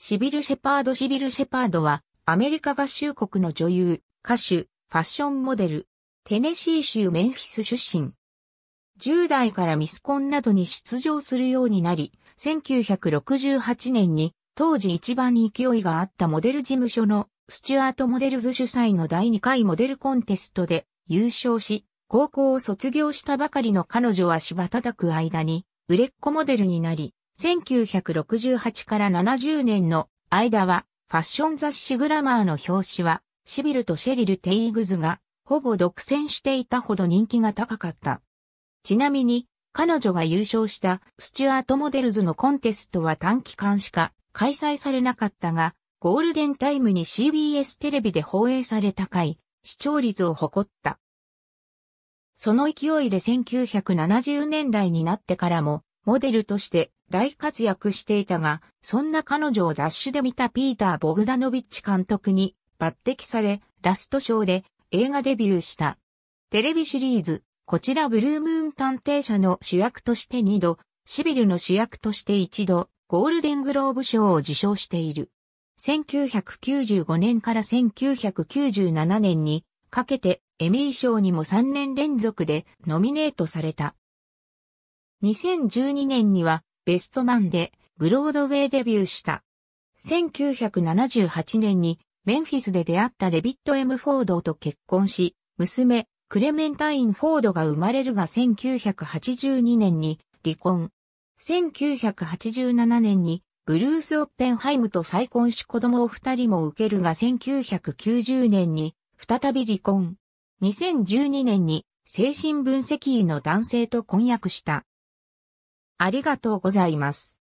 シビル・シェパード・シビル・シェパードは、アメリカ合衆国の女優、歌手、ファッションモデル、テネシー州メンフィス出身。10代からミスコンなどに出場するようになり、1968年に当時一番勢いがあったモデル事務所のスチュアートモデルズ主催の第2回モデルコンテストで優勝し、高校を卒業したばかりの彼女は柴叩く間に売れっ子モデルになり、1968から70年の間は、ファッション雑誌グラマーの表紙は、シビルとシェリル・テイグズが、ほぼ独占していたほど人気が高かった。ちなみに、彼女が優勝したスチュアート・モデルズのコンテストは短期間しか開催されなかったが、ゴールデンタイムに CBS テレビで放映された回、視聴率を誇った。その勢いで1970年代になってからも、モデルとして大活躍していたが、そんな彼女を雑誌で見たピーター・ボグダノビッチ監督に抜擢され、ラストショーで映画デビューした。テレビシリーズ、こちらブルームーン探偵社の主役として2度、シビルの主役として1度、ゴールデングローブ賞を受賞している。1995年から1997年にかけてエミー賞にも3年連続でノミネートされた。2012年にはベストマンでブロードウェイデビューした。1978年にメンフィスで出会ったデビッド・エム・フォードと結婚し、娘、クレメンタイン・フォードが生まれるが1982年に離婚。1987年にブルース・オッペンハイムと再婚し子供を二人も受けるが1990年に再び離婚。2012年に精神分析医の男性と婚約した。ありがとうございます。